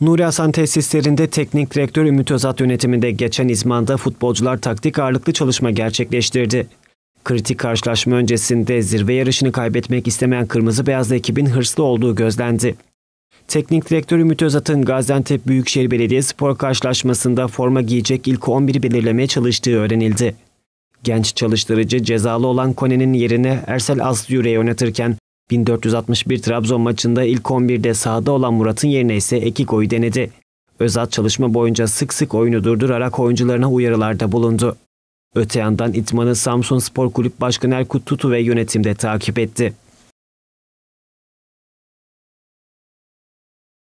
Nuri Hasan tesislerinde teknik direktör Ümit Özat yönetiminde geçen izmanda futbolcular taktik ağırlıklı çalışma gerçekleştirdi. Kritik karşılaşma öncesinde zirve yarışını kaybetmek istemeyen Kırmızı Beyazlı ekibin hırslı olduğu gözlendi. Teknik direktör Ümit Özat'ın Gaziantep Büyükşehir Belediyespor karşılaşmasında forma giyecek ilk 11 belirlemeye çalıştığı öğrenildi. Genç çalıştırıcı cezalı olan Kone'nin yerine Ersel Aslı Yüreği oynatırken 1461 Trabzon maçında ilk 11'de sahada olan Murat'ın yerine ise Ekiko'yu denedi. Özat çalışma boyunca sık sık oyunu durdurarak oyuncularına uyarılarda bulundu. Öte yandan İtman'ı Samsun Spor Kulüp Başkanı Erkut Tutu ve yönetimde takip etti.